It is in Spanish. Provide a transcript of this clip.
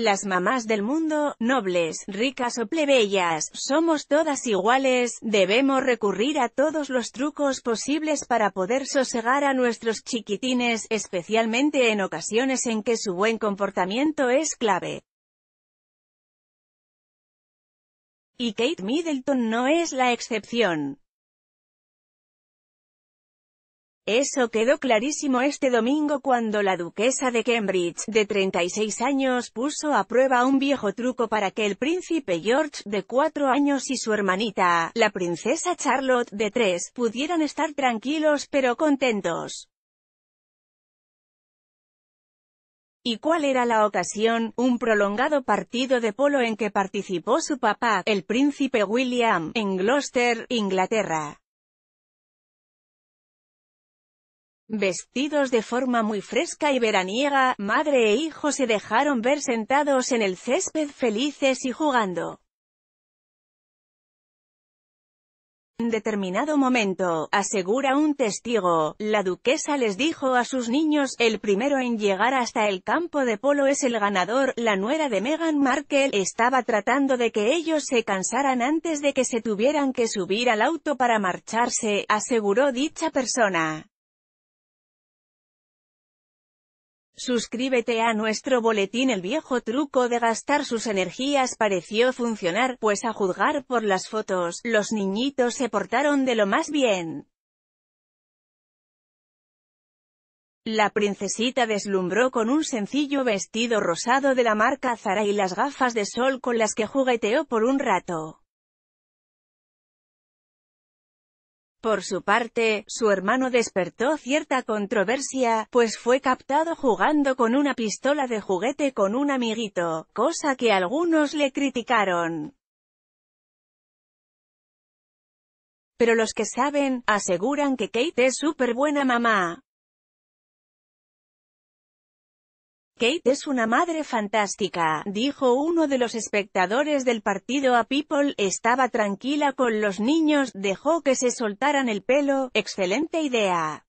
Las mamás del mundo, nobles, ricas o plebeyas, somos todas iguales, debemos recurrir a todos los trucos posibles para poder sosegar a nuestros chiquitines, especialmente en ocasiones en que su buen comportamiento es clave. Y Kate Middleton no es la excepción. Eso quedó clarísimo este domingo cuando la duquesa de Cambridge, de 36 años, puso a prueba un viejo truco para que el príncipe George, de 4 años y su hermanita, la princesa Charlotte, de 3, pudieran estar tranquilos pero contentos. ¿Y cuál era la ocasión? Un prolongado partido de polo en que participó su papá, el príncipe William, en Gloucester, Inglaterra. Vestidos de forma muy fresca y veraniega, madre e hijo se dejaron ver sentados en el césped felices y jugando. En determinado momento, asegura un testigo, la duquesa les dijo a sus niños, el primero en llegar hasta el campo de polo es el ganador, la nuera de Meghan Markle, estaba tratando de que ellos se cansaran antes de que se tuvieran que subir al auto para marcharse, aseguró dicha persona. Suscríbete a nuestro boletín El viejo truco de gastar sus energías pareció funcionar, pues a juzgar por las fotos, los niñitos se portaron de lo más bien. La princesita deslumbró con un sencillo vestido rosado de la marca Zara y las gafas de sol con las que jugueteó por un rato. Por su parte, su hermano despertó cierta controversia, pues fue captado jugando con una pistola de juguete con un amiguito, cosa que algunos le criticaron. Pero los que saben, aseguran que Kate es súper buena mamá. Kate es una madre fantástica, dijo uno de los espectadores del partido a People, estaba tranquila con los niños, dejó que se soltaran el pelo, excelente idea.